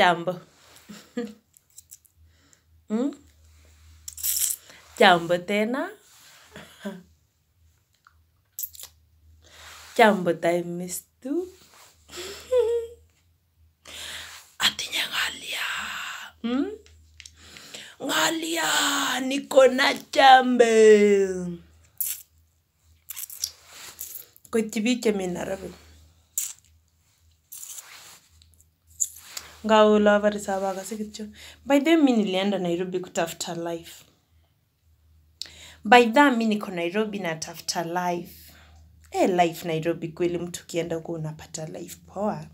jambo hmm? jambo tena. jambo time miss tu, Artinya ngalia. Hmm? Ngalia, niko na jambe. Kutibi kemin Arabi. ngawolo avarisava akase kityo by the mi nilienda nairobi kutafuta life by the mi niko nairobi natafuta life eh life nairobi kweli mtu kienda huko unapata life poa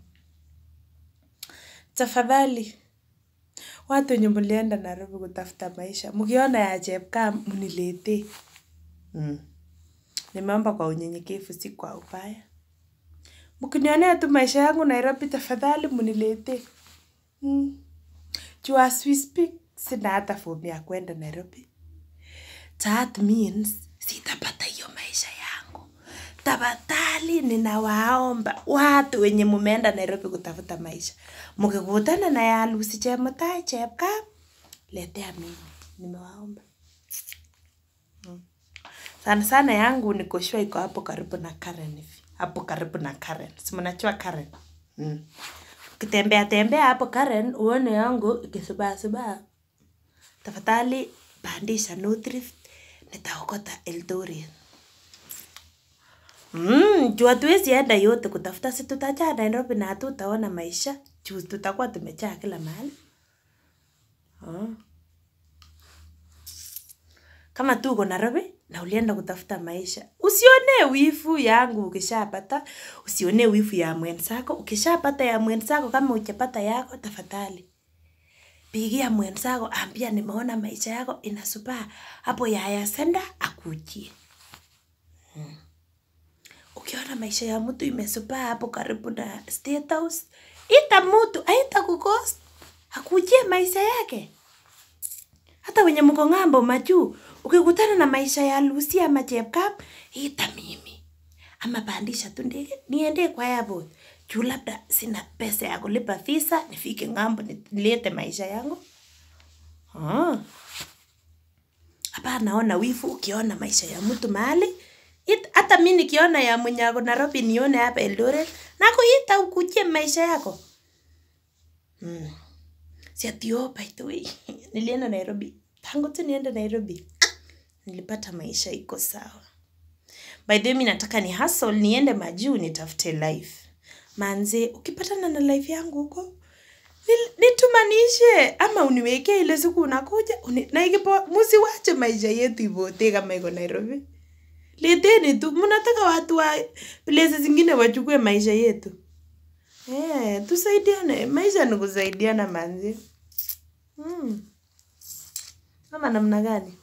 tafadhali watu wenye mlienda Nairobi kutafuta maisha, mkiona ya chepkaa mniletee. Mm. Nimeomba kwa unyenyekevu, si kwa ubaya. Mkinionea tu maisha yangu Nairobi, tafadhali mniletee. Mm. as we speak, sina hata fomu ya kwenda Nairobi. That means sitapata hiyo maisha yangu. Tafadhali ninawaomba watu wenye mumeenda Nairobi kutafuta maisha, mkikutana na ya Lucy Chemutai Chepkam, letea mimi, nimewaomba mm. Sana sana yangu niko sure iko hapo karibu na Karen hivi, hapo karibu na Karen, si mnachua Karen mm. Ukitembea tembea hapo Karen, uone yangu ikisubasubaa. Tafadhali pandisha Nutrift, nitaokota Eldoret. Mm, jua tuwezi enda yote kutafuta, si tutajaa Nairobi na hatutaona maisha juu tutakuwa tumejaa kila mahali. Oh. Kama tuko Nairobi, na ulienda kutafuta maisha. Usione wifu yangu ukishapata, usione wifu ya mwenzako. Ukishapata ya mwenzako, kama hujapata yako, tafadhali pigia mwenzako, ambia nimeona maisha yako inasubaa hapo, Yaya Senda akujie. Hmm. Ukiona maisha ya mtu imesubaa hapo karibu na State House, ita mtu aita kukost akujie maisha yake, hata wenye mko ng'ambo majuu ukikutana na maisha ya Lucy ama Chepkap, ita mimi ama pandisha tu ndege niende kwa airport juu labda sina pesa ya kulipa visa, nifike ng'ambo nilete maisha yangu. Ah. Hapa naona wifu, ukiona maisha ya mtu mahali hata mi nikiona ya Munyago Nairobi nione hapa Eldoret nako ita ukujie maisha yako. Hmm. Si ati oh, by the way nilienda Nairobi tangu tu niende Nairobi nilipata maisha iko sawa. By the way, mi nataka ni hustle, niende majuu nitafute life. Manze, ukipatana na life yangu huko nitumanishe ama uniweke ile siku unakuja uni, na ikipo musiwache maisha yetu ipote kama iko Nairobi. Leteni tu, mnataka watu wa places zingine wachukue maisha yetu. Eh, yeah, tusaidiane. Maisha ni kusaidiana manzi. Mm. Mama namna gani?